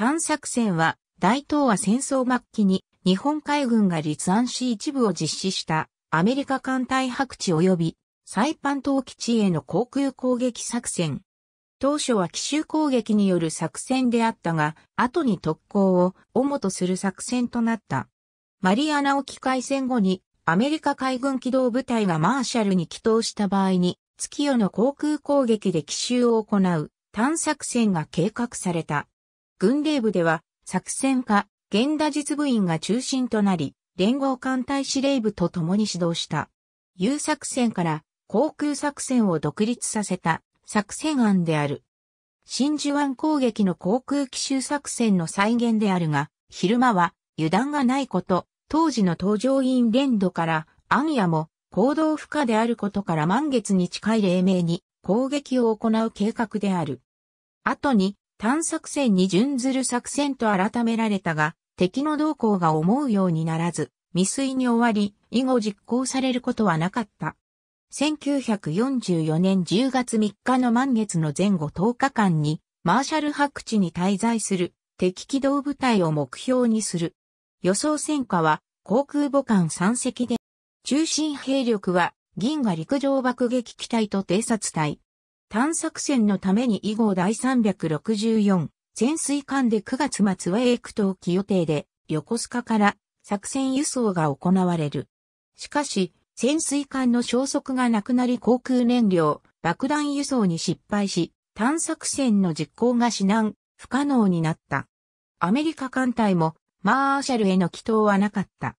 探索船は大東亜戦争末期に日本海軍が立案し一部を実施したアメリカ艦隊白地及びサイパン島基地への航空攻撃作戦。当初は奇襲攻撃による作戦であったが、後に特攻を主とする作戦となった。マリアナ沖海戦後にアメリカ海軍機動部隊がマーシャルに帰投した場合に、月夜の航空攻撃で奇襲を行う探索船が計画された。軍令部では、作戦家、現代実部員が中心となり、連合艦隊司令部と共に指導した。有作戦から航空作戦を独立させた作戦案である。真珠湾攻撃の航空奇襲作戦の再現であるが、昼間は油断がないこと、当時の搭乗員連度から、ア夜も行動不可であることから満月に近い黎明に攻撃を行う計画である。後に探作戦に準ずる作戦と改められたが、敵の動向が思うようにならず、未遂に終わり、以後実行されることはなかった。1944年10月3日の満月の前後10日間に、マーシャル白地に滞在する敵機動部隊を目標にする。予想戦果は航空母艦3隻で、中心兵力は銀河陸上爆撃機隊と偵察隊、探索船のために以後第364潜水艦で9月末はエクトー期予定で横須賀から作戦輸送が行われる。しかし、潜水艦の消息がなくなり航空燃料、爆弾輸送に失敗し、探索船の実行が至難、不可能になった。アメリカ艦隊もマーシャルへの祈祷はなかった。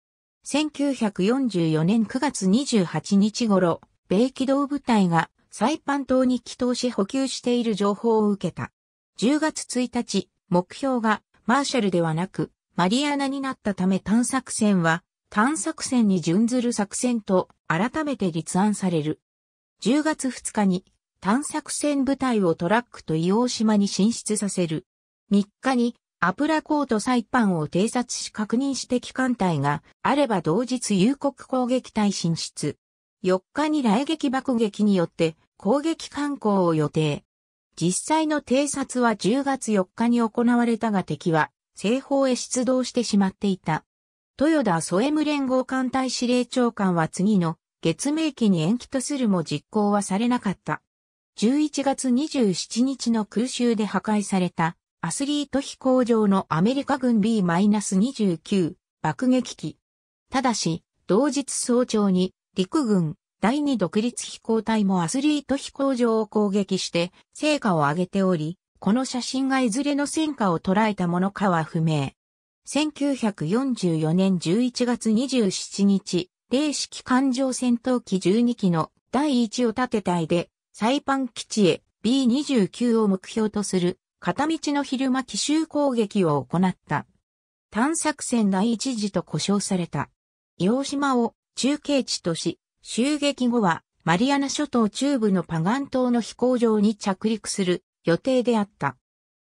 1944年9月28日頃、米機動部隊がサイパン島に寄投し補給している情報を受けた。10月1日、目標がマーシャルではなくマリアナになったため探索船は探索船に準ずる作戦と改めて立案される。10月2日に探索船部隊をトラックと硫黄島に進出させる。3日にアプラコートサイパンを偵察し確認して機関隊があれば同日有国攻撃隊進出。4日に雷撃爆撃によって攻撃観光を予定。実際の偵察は10月4日に行われたが敵は西方へ出動してしまっていた。豊田ソエム連合艦隊司令長官は次の月明期に延期とするも実行はされなかった。11月27日の空襲で破壊されたアスリート飛行場のアメリカ軍 B-29 爆撃機。ただし、同日早朝に陸軍第2独立飛行隊もアスリート飛行場を攻撃して成果を上げており、この写真がいずれの戦果を捉えたものかは不明。1944年11月27日、零式艦上戦闘機12機の第1を立て隊で、サイパン基地へ B29 を目標とする片道の昼間奇襲攻撃を行った。探索船第1次と呼称された。洋島を中継地とし、襲撃後は、マリアナ諸島中部のパガン島の飛行場に着陸する予定であった。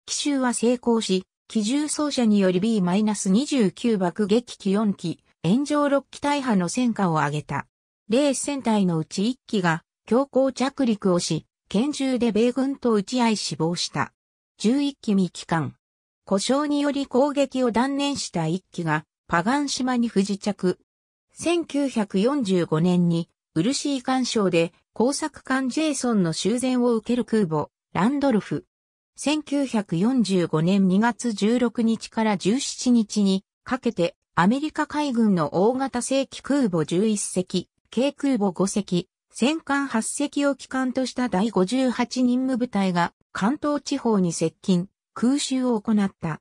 奇襲は成功し、機銃奏者により B-29 爆撃機4機、炎上6機大破の戦果を挙げた。ス戦隊のうち1機が強行着陸をし、拳銃で米軍と撃ち合い死亡した。11機未帰還。故障により攻撃を断念した1機がパガン島に不時着、1945年に、シー艦渉で工作艦ジェイソンの修繕を受ける空母、ランドルフ。1945年2月16日から17日にかけて、アメリカ海軍の大型正規空母11隻、軽空母5隻、戦艦8隻を機関とした第58任務部隊が関東地方に接近、空襲を行った。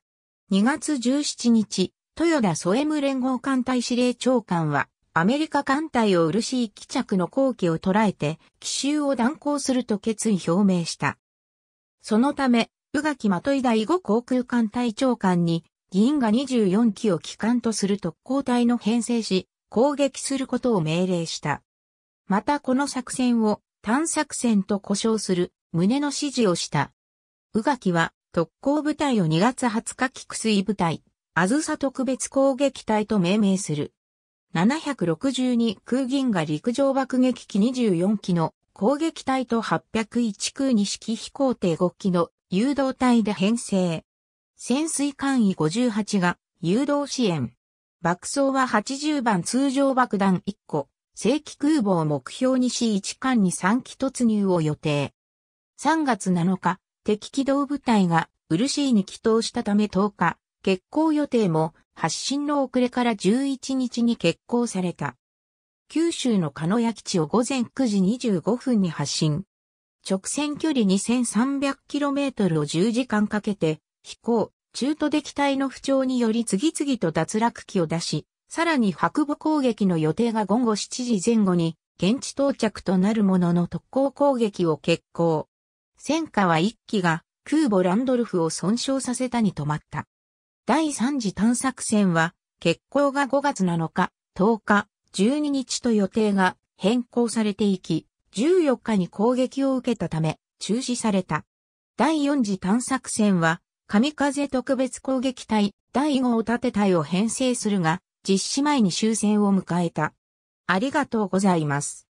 2月17日、豊田添務連合艦隊司令長官は、アメリカ艦隊を漆い帰着の後期を捉えて、奇襲を断行すると決意表明した。そのため、宇垣まとい第五航空艦隊長官に、議員が24機を機関とする特攻隊の編成し、攻撃することを命令した。またこの作戦を、単作戦と呼称する、旨の指示をした。宇垣は、特攻部隊を2月20日菊水部隊、アズサ特別攻撃隊と命名する。762空銀河陸上爆撃機24機の攻撃隊と801空二式飛行艇5機の誘導隊で編成。潜水艦位58が誘導支援。爆走は80番通常爆弾1個、正規空母を目標に C1 艦に3機突入を予定。3月7日、敵機動部隊がウルシーに帰投したため10日、欠航予定も発進の遅れから11日に欠航された。九州の鹿屋基地を午前9時25分に発進。直線距離 2300km を10時間かけて飛行、中途撃退体の不調により次々と脱落機を出し、さらに白母攻撃の予定が午後7時前後に現地到着となるものの特攻攻撃を決行。戦火は1機が空母ランドルフを損傷させたに止まった。第3次探索船は、結航が5月7日、10日、12日と予定が変更されていき、14日に攻撃を受けたため、中止された。第4次探索船は、神風特別攻撃隊第5立て隊を編成するが、実施前に終戦を迎えた。ありがとうございます。